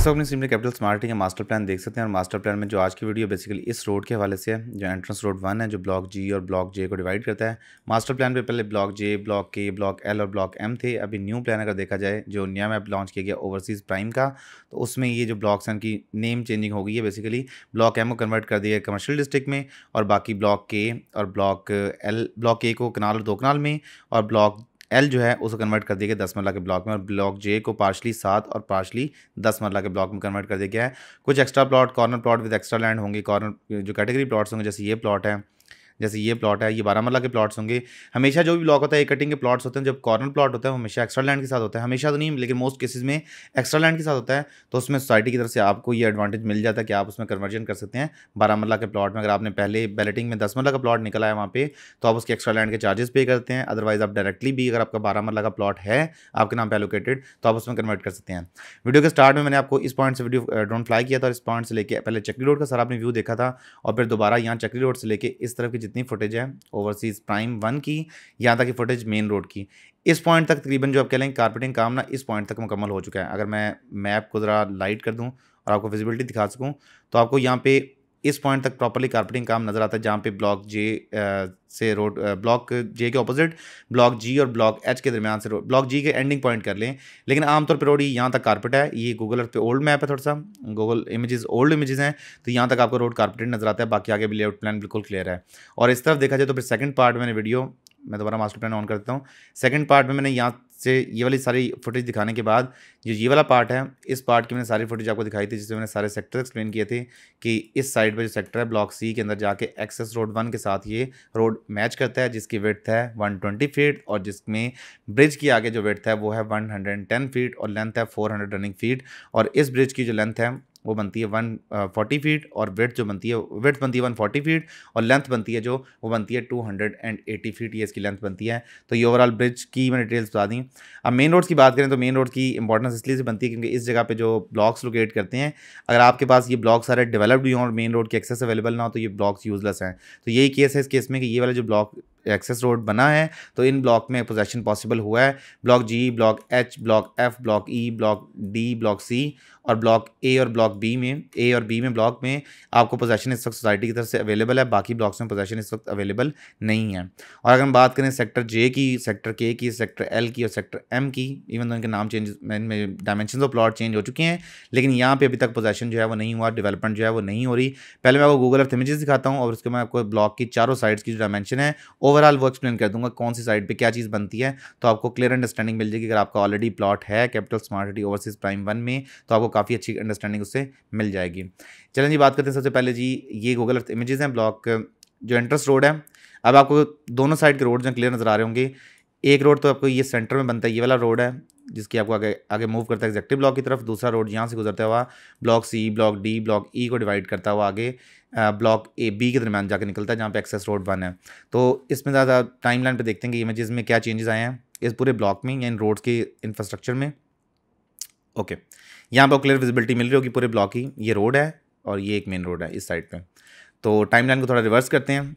सब अपनी सिमली कैपिटल स्मार्टी का मास्टर प्लान देख सकते हैं और मास्टर प्लान में जो आज की वीडियो बेसिकली इस रोड के हवाले से है जो एंट्रेंस रोड वन है जो ब्लॉक जी और ब्लॉक जे को डिवाइड करता है मास्टर प्लान पे पहले block J block K block L और ब्लॉक एम थे अभी न्यू प्लान अगर देखा जाए जो नया मैप लॉन्च किया गया ओवरसीज़ प्राइम का तो उसमें ये जो ब्लॉक्स हैं उनकी नेम चेंजिंग हो गई है बेसिकली ब्लॉक एम को कन्वर्ट कर दिया कमर्शियल डिस्ट्रिक्ट में और बाकी ब्लॉक के और ब्लॉक एल ब्लॉक ए को कनाल और दो कनाल में और ब्लॉक एल जो है उसको कन्वर्ट कर दिया गया दस मरला के ब्लॉक में और ब्लॉक जे को पार्शली सात और पार्शली दस मरला के ब्लॉक में कन्वर्ट कर दिया गया है कुछ extra plot corner plot with extra land होंगे कॉर्नर जो कैटेगरी प्लॉट्स होंगे जैसे ये प्लॉट है जैसे ये प्लॉट है ये बारामूला के प्लॉट्स होंगे हमेशा जो भी ब्लॉक होता है एक कटिंग के प्लॉट्स होते हैं जब कॉर्नर प्लॉट होता है हमेशा एक्स्ट्रा लैंड के साथ होता है हमेशा तो नहीं लेकिन मोस्ट केसेज में एक्स्ट्रा लैंड के साथ होता है तो उसमें सोसाइटी की तरफ से आपको ये एडवांटेज मिल जाता है कि आप उसमें कन्वर्जन कर सकते हैं बारामूला के प्लॉट में अगर आपने पहले बैलेटिंग में दस मरला का प्लॉट निकला है वहाँ पे तो आप उसके एक्स्ट्रा लैंड के चार्जेस पे करते हैं अदरवाइज आप डायरेक्टली भी अगर आपका बारह मरला का प्लॉट है आपके नाम पर एलोकेटेड तो आप उसमें कन्वर्ट कर सकते हैं वीडियो के स्टार्ट में मैंने आपको इस पॉइंट से वीडियो ड्रोन फ्लाई किया था और इस पॉइंट से लेकर पहले चक्री रोड का सर आपने व्यू देखा था और फिर दोबारा यहाँ चक्री रोड से लेकर इस तरफ की जितनी फुटेज है ओवरसीज़ प्राइम वन की यहाँ तक की फुटेज मेन रोड की इस पॉइंट तक तकरीबन जो आप कह लें कारपेटिंग काम ना इस पॉइंट तक मुकम्मल हो चुका है अगर मैं मैप को ज़रा लाइट कर दूँ और आपको विजिबिलिटी दिखा सकूँ तो आपको यहाँ पे इस पॉइंट तक प्रॉपरली कार्पेटिंग काम नजर आता है जहाँ पे ब्लॉक जे से रोड ब्लॉक जे के ऑपोजिट ब्लॉक जी और ब्लॉक एच के दरमियान से रोड ब्लॉक जी के एंडिंग पॉइंट कर लें लेकिन आमतौर पर रोड यहाँ तक कारपेट है ये गूगल अर्थ पे ओल्ड मैप है थोड़ा सा गूगल इमेजेस ओल्ड इमेजेस हैं तो यहाँ तक आपको रोड कारपेटेड नजर आता है बाकी आगे भी लेआउट प्लान बिल्कुल क्लियर है और इस तरफ देखा जाए तो फिर सेकंड पार्ट मैंने वीडियो मैं दोबारा मास्टर प्लान ऑन करता हूँ सेकंड पार्ट में मैंने यहाँ से ये वाली सारी फुटेज दिखाने के बाद जो ये वाला पार्ट है इस पार्ट की मैंने सारी फुटेज आपको दिखाई थी जिसमें मैंने सारे सेक्टर एक्सप्लेन किए थे कि इस साइड पर जो सेक्टर है ब्लॉक सी के अंदर जाके एक्सेस रोड वन के साथ ये रोड मैच करता है जिसकी वेथ है वन ट्वेंटी फीट और जिसमें ब्रिज की आगे जो वेथ है वो है one hundred and ten feet और लेंथ है फोर हंड्रेड रनिंग फीट और इस ब्रिज की जो लेंथ है वो बनती है वन फोर्टी फीट और वेथ जो बनती है वेथ बनती है वन फोर्टी फीट और लेंथ बनती है जो वो बनती है two hundred and eighty feet ये इसकी लेंथ बनती है तो ये ओवरऑल ब्रिज की मैंने डिटेल्स बता दी अब मेन रोड्स की बात करें तो मेन रोड की इंपॉर्टेंस इसलिए से बनती है क्योंकि इस जगह पर जो ब्लॉक्स लोकेट करते हैं अगर आपके पास ये ब्लॉक सारे डेवलप्ड भी हों और मेन रोड के एक्सेस अवेलेबल ना हो तो ये ब्लॉक्स यूजलेस हैं तो यही केस है इस केस में कि ये वाले जो ब्लॉक एक्सेस रोड बना है तो इन ब्लॉक में पोजेशन पॉसिबल हुआ है block G block H block F block E block D block C और ब्लॉक ए और ब्लॉक बी में ए और बी में ब्लॉक में आपको पोजेशन इस वक्त सोसाइटी की तरफ से अवेलेबल है बाकी ब्लॉक्स में पोजेशन इस वक्त अवेलेबल नहीं है और अगर हम बात करें सेक्टर जे की सेक्टर के की सेक्टर एल की और सेक्टर एम की इवन तो इनके नाम चेंज इनमें डायमेंशन ऑफ प्लॉट चेंज हो चुके हैं लेकिन यहाँ पर अभी तक पोजेशन जो है वो नहीं हुआ डेवलपमेंट जो है वो नहीं हो रही पहले मैं आपको गूगल ऑफ इमेजेस दिखाता हूँ और उसके मैं आपको ब्लॉक की चारों साइड्स की जो डायमेंशन है ओवरऑल वो एक्सप्लेन कर दूंगा कौन सी साइड पे क्या चीज़ बनती है तो आपको क्लियर अंडरस्टैंडिंग मिल जाएगी अगर आपका ऑलरेडी प्लॉट है Capital Smart City Overseas Prime One में तो आपको काफ़ी अच्छी अंडरस्टैंडिंग उससे मिल जाएगी चलें जी बात करते हैं सबसे पहले जी ये गूगल अर्थ इमेजेस हैं ब्लॉक जो एंट्रेंस रोड है अब आपको दोनों साइड के रोड जो क्लियर नजर आ रहे होंगे एक रोड तो आपको ये सेंटर में बनता है ये वाला रोड है जिसकी आपको आगे आगे मूव करता है एग्जेक्टिव ब्लॉक की तरफ दूसरा रोड यहाँ से गुजरता हुआ block C block D block E को डिवाइड करता हुआ आगे ब्लॉक ए बी के दरमियान जाकर निकलता है जहाँ पे एक्सेस रोड वन है तो इसमें ज़्यादा टाइम लाइन पर देखते हैं कि इमेजेस में क्या चेंजेस आए हैं इस पूरे ब्लॉक में या इन रोड्स के इंफ्रास्ट्रक्चर में ओके यहाँ पर क्लियर विजिबिलिटी मिल रही होगी पूरे ब्लॉक की ये रोड है और ये एक मेन रोड है इस साइड पर तो टाइम लाइन को थोड़ा रिवर्स करते हैं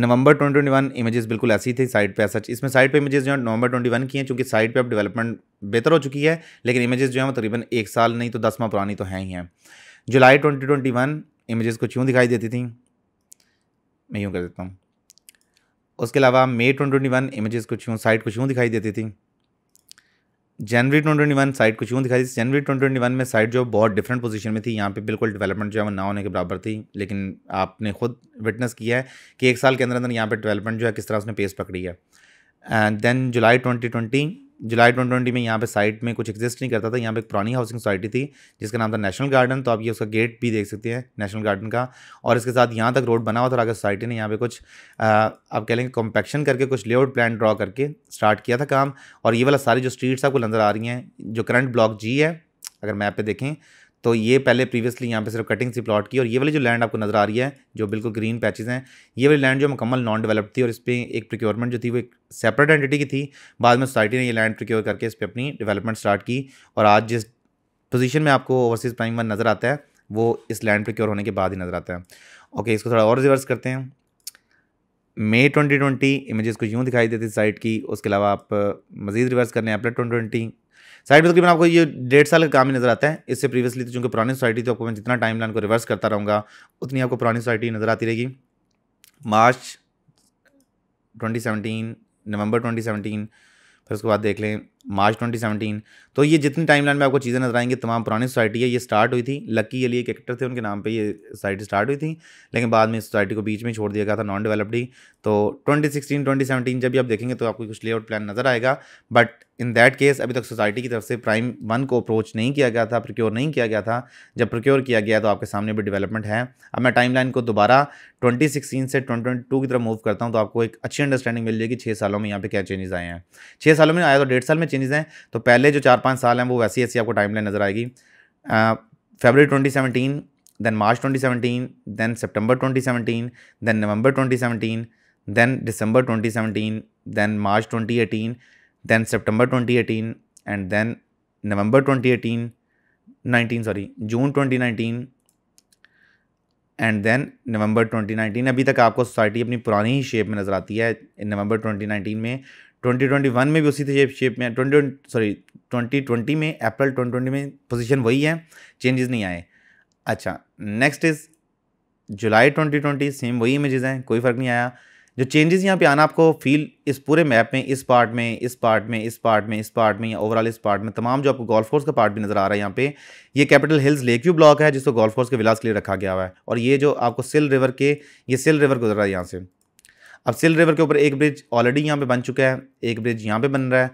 नवंबर 2021 इमेजेस बिल्कुल ऐसी थी साइड पे सच इसमें साइड पे इमेजेस जो है नवंबर 21 की हैं क्योंकि साइड पे अब डेवलपमेंट बेहतर हो चुकी है लेकिन इमेजेस जो है वो तकरीबन एक साल नहीं तो दस माह पुरानी तो हैं ही हैं जुलाई 2021 इमेजेस कुछ यूँ दिखाई देती थी मैं यूँ कर देता हूँ उसके अलावा मई ट्वेंटी वन इमेजेस कुछ यूँ साइड कुछ यूँ दिखाई देती थी January twenty twenty one side कुछ यूँ दिखाई दी जनवरी ट्वेंटी ट्वेंटी वन में साइड जो बहुत डिफरेंट पोजीशन में थी यहाँ पे बिल्कुल डेवलपमेंट जो है वो ना होने के बराबर थी लेकिन आपने खुद विटनेस किया है कि एक साल के अंदर अंदर यहाँ पे डेवलपमेंट जो है किस तरह उसने पेस पकड़ी है and then July twenty twenty July twenty twenty में यहाँ पे साइट में कुछ एग्जिस्ट नहीं करता था यहाँ पे एक पुरानी हाउसिंग सोसाइटी थी जिसका नाम था नेशनल गार्डन तो आप ये उसका गेट भी देख सकते हैं नेशनल गार्डन का और इसके साथ यहाँ तक रोड बना हुआ था और आगे सोसाइटी ने यहाँ पे कुछ आ, आप कह लेंगे कॉम्पैक्शन करके कुछ लेआउट प्लान ड्रॉ करके स्टार्ट किया था काम और ये वाला सारी जो स्ट्रीट्स आपको नज़र आ रही हैं जो करंट ब्लॉक जी है अगर मैप पर देखें तो ये पहले प्रीवियसली यहाँ पे सिर्फ कटिंग सी प्लॉट की और ये वाली जो लैंड आपको नज़र आ रही है जो बिल्कुल ग्रीन पैचेस हैं ये वाली लैंड जो मुकम्मल नॉन डेवलप्ड थी और इस पर एक प्रिक्योरमेंट जो थी वो एक सेपरेट एंटिटी की थी बाद में सोसाइटी ने ये लैंड प्रिक्योर करके इस पर अपनी डेवलपमेंट स्टार्ट की और आज जिस पोजीशन में आपको ओवरसीज़ प्राइम वन नज़र आता है वो इस लैंड प्रिक्योर होने के बाद ही नज़र आता है ओके इसको थोड़ा और रिवर्स करते हैं मई ट्वेंटी इमेज को यूँ दिखाई देती साइट की उसके अलावा आप मज़ीद रिवर्स कर लें अप्रैल ट्वेंटी साइड में तकरीबन आपको ये डेढ़ साल का काम ही नजर आता है इससे प्रीवियसली तो चूंकि पुरानी सोसाइटी तो आपको मैं जितना टाइम लाइन को रिवर्स करता रहूँगा उतनी आपको पुरानी सोसाइटी नज़र आती रहेगी मार्च 2017 नवंबर 2017 फिर उसके बाद देख लें मार्च 2017 तो ये जितनी टाइम में आपको चीज़ें नजर आएंगी तमाम पुरानी सोसाइटी है ये स्टार्ट हुई थी लक्की अली एक एक्टर थे उनके नाम पे ये सोसाइटी स्टार्ट हुई थी लेकिन बाद में सोसाइटी को बीच में छोड़ दिया गया था नॉन डेवलप्ड ही तो 2016 2017 जब भी आप देखेंगे तो आपको कुछ लेआउट प्लान नज़र आएगा बट इन दैट केस अभी तक सोसाइटी की तरफ से प्राइम वन को अप्रोच नहीं किया गया था प्रोक्योर नहीं किया गया था जब प्रोक्योर किया गया तो आपके सामने भी डेवलपमेंट है अब मैं टाइमलाइन को दोबारा 2016 से 2022 की तरफ मूव करता हूँ तो आपको एक अच्छी अंडरस्टैंडिंग मिल जाएगी छः सालों में यहाँ पे क्या चेंजेस आए हैं छः सालों में आया तो डेढ़ साल में चेंजेस हैं तो पहले जो चार पाँच साल हैं वो वैसी ऐसी आपको टाइम नज़र आएगी February twenty seventeen then March twenty seventeen then September twenty seventeen then November twenty seventeen then December twenty seventeen then March twenty eighteen then September 2018, and then November 2018, 19 sorry, June 2019, and then November 2019 अभी तक आपको society अपनी पुरानी ही shape में नज़र आती है इन नवंबर 2019 में 2021 में भी उसी शेप शेप में ट्वेंटी सॉरी 2020 में अप्रैल 2020 में पोजीशन वही है चेंजेस नहीं आए अच्छा नेक्स्ट इज़ जुलाई 2020 सेम वही इमेजेस हैं कोई फ़र्क नहीं आया जो चेंजेस यहाँ पे आना आपको फील इस पूरे मैप में इस पार्ट में इस पार्ट में इस पार्ट में इस पार्ट में या ओवरऑल इस पार्ट में तमाम जो आपको गोल्फ कोर्स का पार्ट भी नज़र आ रहा है यहाँ पे ये कैपिटल हिल्स लेक ब्लॉक है जिसको गोल्फ कोर्स के विलास के लिए रखा गया हुआ है और ये जो आपको सिल रिवर के ये सिल रिवर गुजर रहा है यहाँ से अब सिल रिवर के ऊपर एक ब्रिज ऑलरेडी यहाँ पर बन चुका है एक ब्रिज यहाँ पर बन रहा है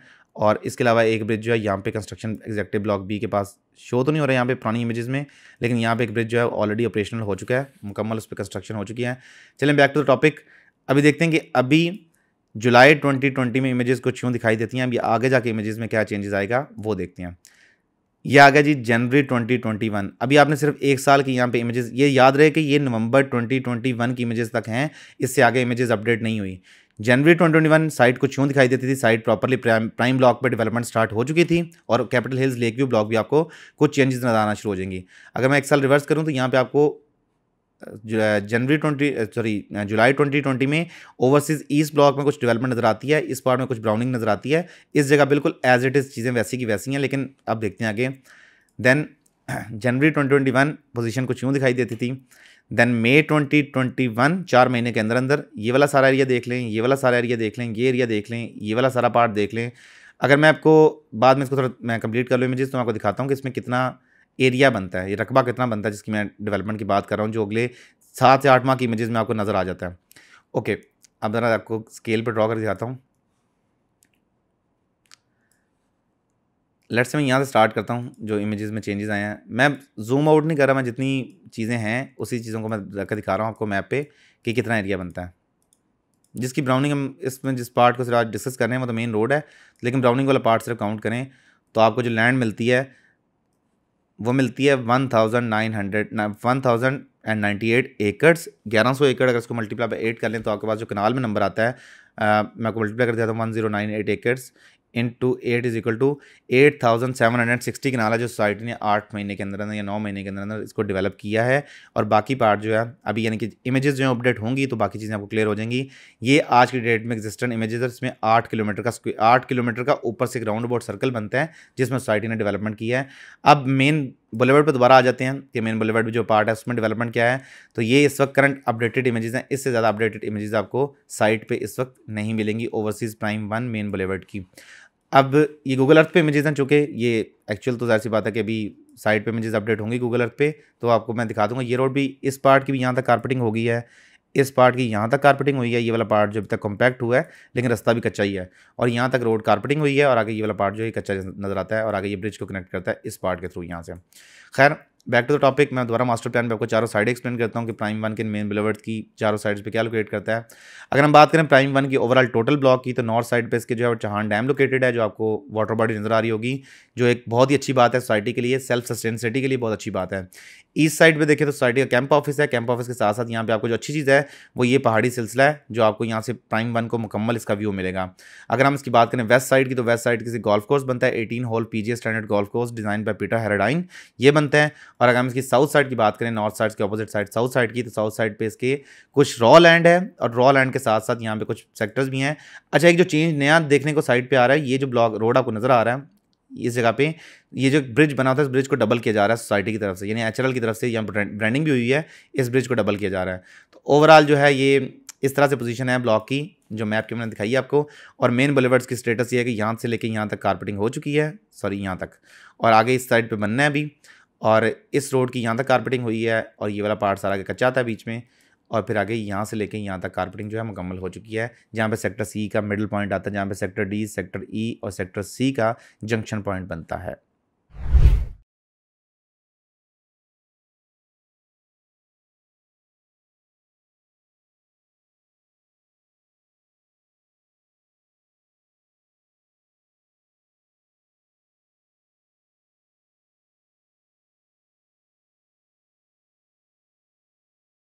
और इसके अलावा एक ब्रिज जो है यहाँ पे कंस्ट्रक्शन एग्जेक्टिव ब्लॉक बी के पास शो तो नहीं हो रहा है यहाँ पे पुरानी इमेजेस में लेकिन यहाँ पे एक ब्रिज जो है ऑलरेडी ऑपरेशनल हो चुका है मुकम्मल उस पर कंस्ट्रक्शन हो चुकी है चलें बैक टू द टॉपिक अभी देखते हैं कि अभी जुलाई 2020 में इमेजेस कुछ यूँ दिखाई देती हैं अभी आगे जाके इमेजेस में क्या चेंजेस आएगा वो देखते हैं ये आ गया जी जनवरी 2021 अभी आपने सिर्फ एक साल की यहाँ पे इमेजेस ये याद रहे कि ये नवंबर 2021 की इमेजेस तक हैं इससे आगे इमेजेस अपडेट नहीं हुई जनवरी 2021 साइट कुछ यूँ दिखाई देती थी साइट प्रॉपरली प्राइम ब्लॉक पर डेवलपमेंट स्टार्ट हो चुकी थी और Capital Hills Lake View block भी आपको कुछ चेंजेस नजर आना शुरू हो जाएंगी अगर मैं एक साल रिवर्स करूँ तो यहाँ पर आपको January twenty sorry July twenty twenty में ओवरसीज ईस्ट ब्लॉक में कुछ डेवलपमेंट नज़र आती है इस पार्ट में कुछ ब्राउनिंग नज़र आती है इस जगह बिल्कुल एज इट इज़ चीज़ें वैसी की वैसी हैं लेकिन अब देखते हैं आगे then January twenty twenty one position कुछ यूँ दिखाई देती थी then May twenty twenty one चार महीने के अंदर अंदर ये वाला सारा एरिया देख लें ये वाला सारा एरिया देख लें ये एरिया देख लें ये वाला सारा पार्ट देख लें अगर मैं आपको बाद में इसको थोड़ा मैं कंप्लीट कर लूँ इमेजेस तो मैं आपको दिखाता हूँ कि इसमें कितना एरिया बनता है ये रकबा कितना बनता है जिसकी मैं डेवलपमेंट की बात कर रहा हूँ जो अगले सात से आठ माह की इमेजेस में आपको नज़र आ जाता है ओके अब ज़रा आपको स्केल पर ड्रॉ कर दिखाता हूँ लेट्स से मैं यहाँ से स्टार्ट करता हूँ जो इमेजेस में चेंजेस आए हैं मैं जूम आउट नहीं कर रहा मैं जितनी चीज़ें हैं उसी चीज़ों को मैं रखकर दिखा रहा हूँ आपको मैप पे कि कितना एरिया बनता है जिसकी ब्राउनिंग हम इसमें जिस पार्ट को सिर्फ आज डिस्कस कर रहे हैं वो तो मेन रोड है लेकिन ब्राउनिंग वाला पार्ट सिर्फ काउंट करें तो आपको जो लैंड मिलती है वो मिलती है one thousand nine hundred one thousand and ninety eight acres ग्यारह सौ एकड़ अगर इसको मल्टीप्लाई बाई एट कर लें तो आपके पास जो कनाल में नंबर आता है आ, मैं आपको मल्टीप्लाई कर देता हूँ one zero nine eight acres into eight is equal to eight thousand seven hundred sixty के नाला जो सोसाइटी ने आठ महीने के अंदर अंदर या नौ महीने के अंदर अंदर इसको डेवलप किया है और बाकी पार्ट जो है अभी यानी कि इमेजेस जो है अपडेट होंगी तो बाकी चीज़ें आपको क्लियर हो जाएंगी ये आज की डेट में एग्जिस्टेंट इमेजेस है इसमें आठ किलोमीटर का आठ किलोमीटर का ऊपर से एक राउंड अबाउट सर्कल बनता है जिसमें सोसाइटी ने डेवलपमेंट किया है अब मेन बुलेवर्ड पर दोबारा आ जाते हैं कि मेन बुलेवर्ड जो पार्ट है उसमें डेवलपमेंट क्या है तो ये इस वक्त करंट अपडेटेड इमेजेस हैं इससे ज़्यादा अपडेटेड इमेजेस आपको साइट पे इस वक्त नहीं मिलेंगी Overseas Prime One main boulevard की अब ये गूगल अर्थ पे इमेजेस हैं चूँकि ये एक्चुअल तो जाहिर सी बात है कि अभी साइट पे इमेजेस अपडेट होंगी गूगल अर्थ पे तो आपको मैं दिखा दूंगा ये रोड भी इस पार्ट की भी यहाँ तक कारपेटिंग हो गई है इस पार्ट की यहाँ तक कारपेटिंग हुई है ये वाला पार्ट जो अभी तक कॉम्पैक्ट हुआ है लेकिन रास्ता भी कच्चा ही है और यहाँ तक रोड कारपेटिंग हुई है और आगे ये वाला पार्ट जो है कच्चा नज़र आता है और आगे ये ब्रिज को कनेक्ट करता है इस पार्ट के थ्रू यहाँ से खैर बैक टू द टॉपिक मैं दोबारा मास्टर प्लान पे आपको चारों साइड एक्सप्लेन करता हूँ कि प्राइम वन के मेन बिलोवर्ट की चारों साइड्स पे क्या लोकेट करता है अगर हम बात करें प्राइम वन की ओवरऑल टोटल ब्लॉक की तो नॉर्थ साइड पे इसके जो है चहान डैम लोकेटेड है जो आपको वाटर बॉडी नजर आ रही होगी जो एक बहुत ही अच्छी बात है सोसाइटी के लिए सेल्फ सस्टेनसिटी के लिए बहुत अच्छी बात है ईस्ट साइड पर देखें तो सोसाइटी का कैंप ऑफिस है कैंप ऑफिस के साथ साथ यहाँ पर आपको जो अच्छी चीज़ है वो ये पहाड़ी सिलसिला है जो आपको यहाँ से प्राइम वन को मुकम्मल इसका व्यू मिलेगा अगर हम इसकी बात करें वेस्ट साइड की तो वेस्ट साइड किसी गोल्फ कोर्स बनता है eighteen hole P standard golf course design by Peter Harradine ये बनता है और अगर हम इसकी साउथ साइड की बात करें नॉर्थ साइड के अपोजिट साइड साउथ साइड की तो साउथ साइड पे इसके कुछ रॉ लैंड है और रॉ लैंड के साथ साथ यहाँ पे कुछ सेक्टर्स भी हैं अच्छा एक जो चेंज नया देखने को साइड पर आ रहा है ये जो ब्लॉक रोड आपको नज़र आ रहा है इस जगह पे ये जो ब्रिज बना था इस ब्रिज को डबल किया जा रहा है सोसाइटी की तरफ से यानी एच की तरफ से यहाँ ब्रांडिंग भी हुई है इस ब्रिज को डबल किया जा रहा है तो ओवरऑल जो है ये इस तरह से पोजीशन है ब्लॉक की जो मैप के मैंने दिखाई है आपको और मेन बुलेवर्ड्स की स्टेटस ये है कि यहाँ से लेके यहाँ तक कारपेटिंग हो चुकी है सॉरी यहाँ तक और आगे इस साइड पे बनना है अभी और इस रोड की यहाँ तक कारपेटिंग हुई है और ये वाला पार्ट सारा कच्चा था बीच में और फिर आगे यहाँ से लेके यहाँ तक कारपेटिंग जो है मुकम्मल हो चुकी है जहाँ पे सेक्टर सी का मिडिल पॉइंट आता है जहाँ पे सेक्टर डी सेक्टर ई और सेक्टर सी का जंक्शन पॉइंट बनता है